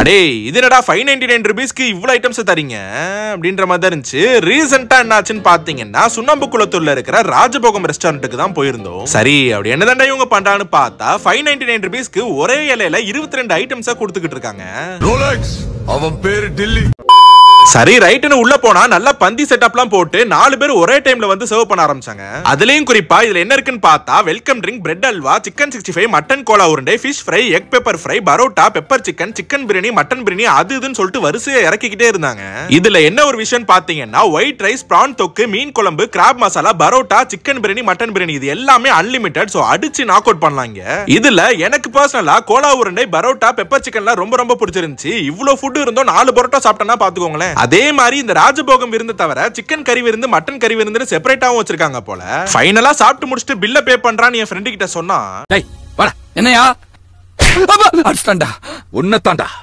அடே இது என்னடா ஃபைவ் நைன்டி நைன் ருபீஸ்க்கு இவ்வளோ ஐட்டம்ஸ் தரீங்க அப்படின்ற மாதிரி தான் இருந்துச்சு ரீசெண்டாக என்னாச்சுன்னு பார்த்தீங்கன்னா சுண்ணாம்பு குளத்தூரில் இருக்கிற ராஜபோகம் ரெஸ்டாரண்ட்டுக்கு தான் போயிருந்தோம் சரி அப்படி என்னதான் இவங்க பண்ணுறான்னு பார்த்தா ஃபைவ் நைன்டி நைன் ருபீஸ்க்கு ஒரே இலையில இருபத்தி ரெண்டு ஐட்டம்ஸாக கொடுத்துக்கிட்டு இருக்காங்க அவன் பேரு டெல்லி சரி ரைட்டுன்னு உள்ள போனா நல்லா பந்தி செட்டப்லாம் போட்டு நாலு பேர் ஒரே டைம்ல வந்து சர்வ் பண்ண ஆரம்பிச்சாங்க அதுலயும் குறிப்பா இதுல என்ன இருக்குன்னு பார்த்தா welcome drink bread halwa chicken sixty five mutton கோலா உருண்டை fish fry egg pepper fry parotta pepper chicken chicken biryani mutton biryani அது இதுன்னு சொல்லிட்டு வரிசையை இறக்கிக்கிட்டே இருந்தாங்க இதுல என்ன ஒரு விஷயம் பாத்தீங்கன்னா ஒயிட் ரைஸ் பிரான் தொக்கு மீன் குழம்பு crab masala parotta chicken biryani mutton biryani இது எல்லாமே அன்லிமிட்டட் ஸோ அடிச்சு நாக் அவுட் பண்ணலாங்க இதுல எனக்கு பர்சனலா கோலா உருண்டை பரோட்டா பெப்பர் சிக்கன்லாம் ரொம்ப ரொம்ப பிடிச்சிருந்துச்சு இவ்வளவு ஃபுட் இருந்தோம் நாலு பரோட்டா சாப்பிட்டேன்னா பாத்துக்கோங்களேன் அதே மாதிரி இந்த ராஜபோகம் விருந்து தவிர சிக்கன் கறி விருந்து மட்டன் கறி விருந்து செப்பரேட்டாவும் வச்சிருக்காங்க போல ஃபைனலா சாப்பிட்டு முடிச்சுட்டு பில்ல பே பண்றான்னு என் ஃப்ரெண்டு கிட்ட சொன்னா என்னையா உன்னத்தாண்டா